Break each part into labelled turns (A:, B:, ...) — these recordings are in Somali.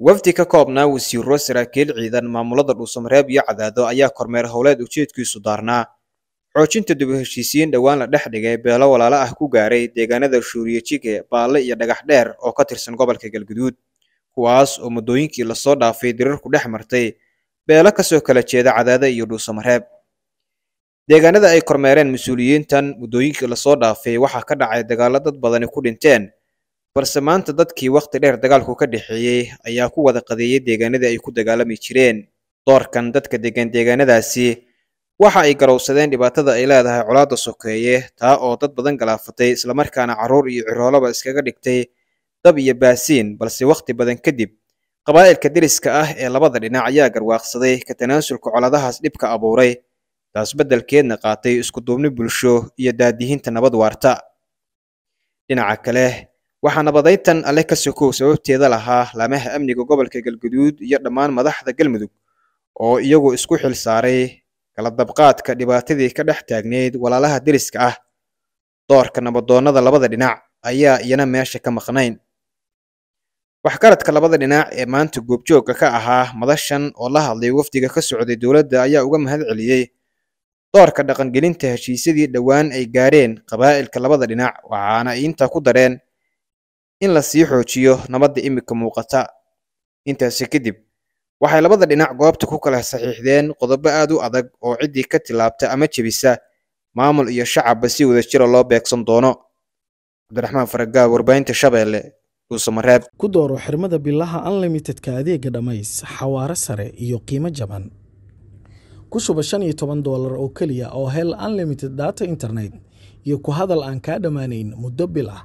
A: wafdi ka koobnaa wasiiro saraakiil ciidan maamulada dhuusamareeb iyo cadaado ayaa kormeer howleed ujeedkiisu daarnaa xoojinta dib u heshiisiin dhowaan la dhex dhigay beelo walaalo ah ku gaaray deegaanada shuuriyejige baalle iyo dhagax dheer oo ka tirsan gobolka galguduud kuwaas oo muddooyinkii lasoo dhaafay dirirku dhex martay beelo kasoo kala jeeda cadaado iyo dhuusamareeb deegaanada ay kormeereen mas-uuliyiintan muddooyinkii lasoo dhaafay waxaa ka dhacay dagaalo dad badani ku dhinteen balse maanta dadkii wakhti dheer dagaalku ka dhexeeyey ayaa ku wada qadeeyey deegaanadii ay ku dagaalami jireen doorkan dadka degaan deegaanadaasi waxa ay garowsadeen dhibaatada ay leedahay colaadda sokeeye taa oo dad badan galaafatay islamarkaana carruur iyo ciroolaba iskaga dhigtay dab iyo baasiin balse wakhti badan kadib qabaa'ilka deriska ah ee labada dhinac ayaa garwaaqsaday ka tanaasulka colaadahaas dhibka abuuray taas beddelkeedna qaatay isku duubni bulsho iyo daadihinta nabad waarta dhinaca kale waxaa nabadaytan alle ka sokow sababteeda lahaa laamaha amniga gobolka galguduud iyo dhammaan madaxda galmudug oo iyagu isku xil saaray galadabqaadka dhibaatadii ka dhex taagneyd walaalaha deriska ah doorka nabadoonnada labada dhinac ayaa iyana meesha ka maqnayn waxgaradka labada dhinac ee maanta goobjoogga ka ahaa madashan oo la hadlay wafdiga ka socday dowladda ayaa uga mahad celiyey doorka dhaqangelinta heshiisyadii dhowaan ay gaareen qabaa'ilka labada dhinac waxaana ay intaa ku dareen in la sii xoojiyo nabadda imika muuqata intaasi kadib waxay labada dhinac goobta ku kala saxiixdeen qodobo aad u adag oo ciddii ka tilaabta ama jebisa maamul iyo shacabba si wada jira loo beegsan doono cabdiraxmaan faragaal warbaahinta shabeelle dhuusamareeb
B: ku dooro xirmada bilaha unlimitedka adeega dhammays xawaaro sare iyo qiimo jaban ku shuba shan iyo toban doolar oo keliya oo hel unlimited data internet iyo ku hadal aan kaa dhammaanayn muddo bil ah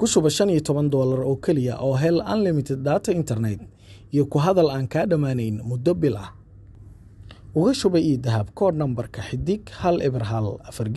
B: ku shuba shan iyo toban doolar oo keliya oo hel unlimited data internet iyo ku hadal aan kaa dhammaanayn muddo bil ah uga shuba iyo dahab koor nambarka xidig hal eber hal afar